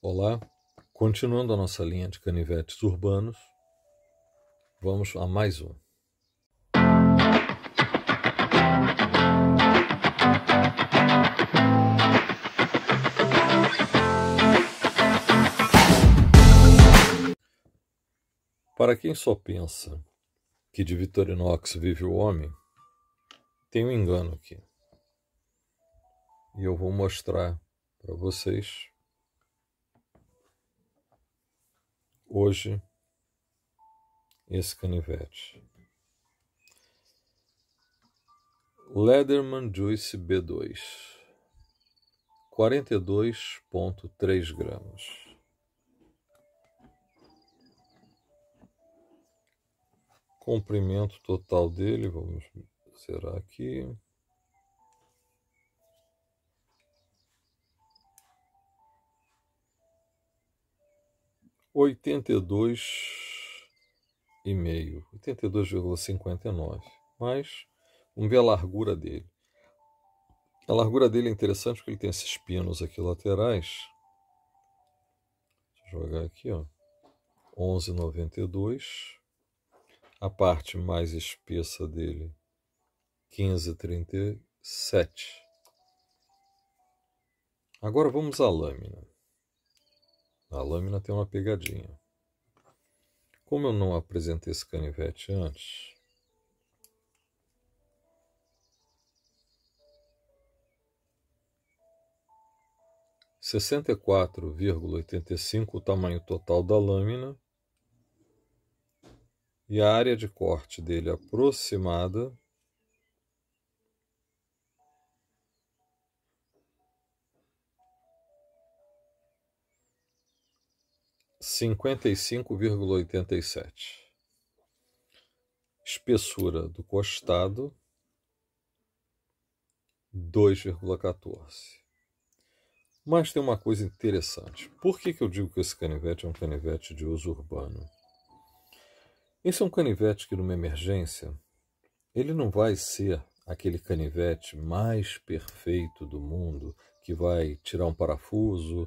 Olá, continuando a nossa linha de canivetes urbanos, vamos a mais um. Para quem só pensa que de Vitorinox vive o homem, tem um engano aqui. E eu vou mostrar para vocês hoje esse canivete. Lederman Juice B2 42,3 gramas. Comprimento total dele, vamos zerar aqui. 82 e meio, 82,59, mas vamos ver a largura dele. A largura dele é interessante porque ele tem esses pinos aqui laterais. Deixa eu jogar aqui, ó. 11,92. A parte mais espessa dele, 15,37. Agora vamos à lâmina. A lâmina tem uma pegadinha. Como eu não apresentei esse canivete antes, sessenta e quatro oitenta e cinco o tamanho total da lâmina e a área de corte dele aproximada 55,87. Espessura do costado 2,14. Mas tem uma coisa interessante. Por que, que eu digo que esse canivete é um canivete de uso urbano? Esse é um canivete que, numa emergência, ele não vai ser aquele canivete mais perfeito do mundo que vai tirar um parafuso,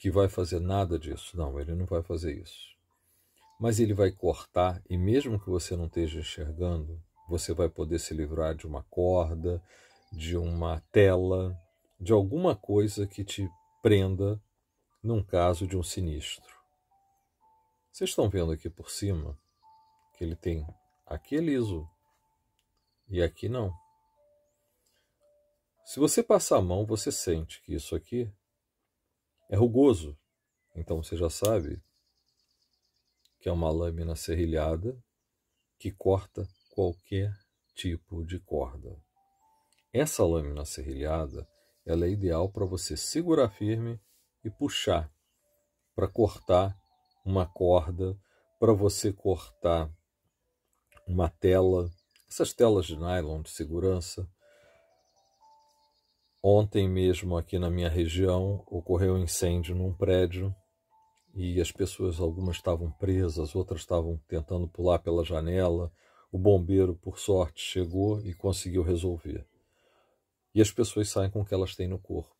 que vai fazer nada disso. Não, ele não vai fazer isso. Mas ele vai cortar, e mesmo que você não esteja enxergando, você vai poder se livrar de uma corda, de uma tela, de alguma coisa que te prenda num caso de um sinistro. Vocês estão vendo aqui por cima que ele tem aqui é liso e aqui não. Se você passar a mão, você sente que isso aqui é rugoso, então você já sabe que é uma lâmina serrilhada que corta qualquer tipo de corda. Essa lâmina serrilhada ela é ideal para você segurar firme e puxar para cortar uma corda, para você cortar uma tela, essas telas de nylon de segurança, Ontem mesmo, aqui na minha região, ocorreu um incêndio num prédio e as pessoas, algumas estavam presas, outras estavam tentando pular pela janela. O bombeiro, por sorte, chegou e conseguiu resolver. E as pessoas saem com o que elas têm no corpo.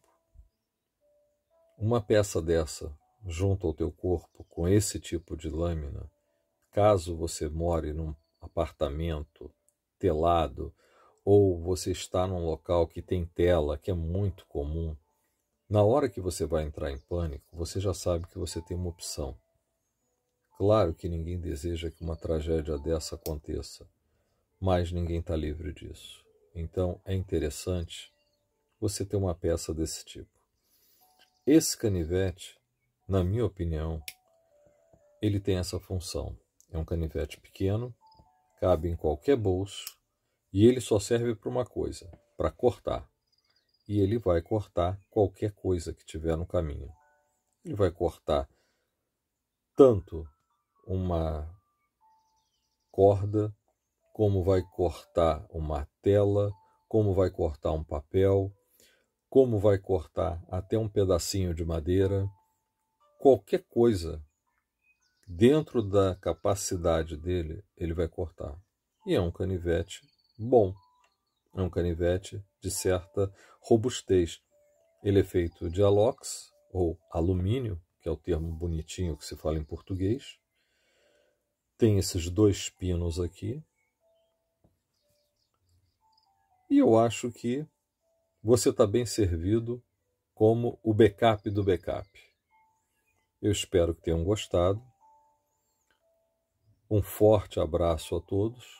Uma peça dessa, junto ao teu corpo, com esse tipo de lâmina, caso você more num apartamento telado, ou você está num local que tem tela, que é muito comum, na hora que você vai entrar em pânico, você já sabe que você tem uma opção. Claro que ninguém deseja que uma tragédia dessa aconteça, mas ninguém está livre disso. Então é interessante você ter uma peça desse tipo. Esse canivete, na minha opinião, ele tem essa função. É um canivete pequeno, cabe em qualquer bolso e ele só serve para uma coisa, para cortar. E ele vai cortar qualquer coisa que tiver no caminho. Ele vai cortar tanto uma corda, como vai cortar uma tela, como vai cortar um papel, como vai cortar até um pedacinho de madeira, qualquer coisa dentro da capacidade dele, ele vai cortar. E é um canivete bom. É um canivete de certa robustez. Ele é feito de alox ou alumínio, que é o termo bonitinho que se fala em português. Tem esses dois pinos aqui. E eu acho que você está bem servido como o backup do backup. Eu espero que tenham gostado. Um forte abraço a todos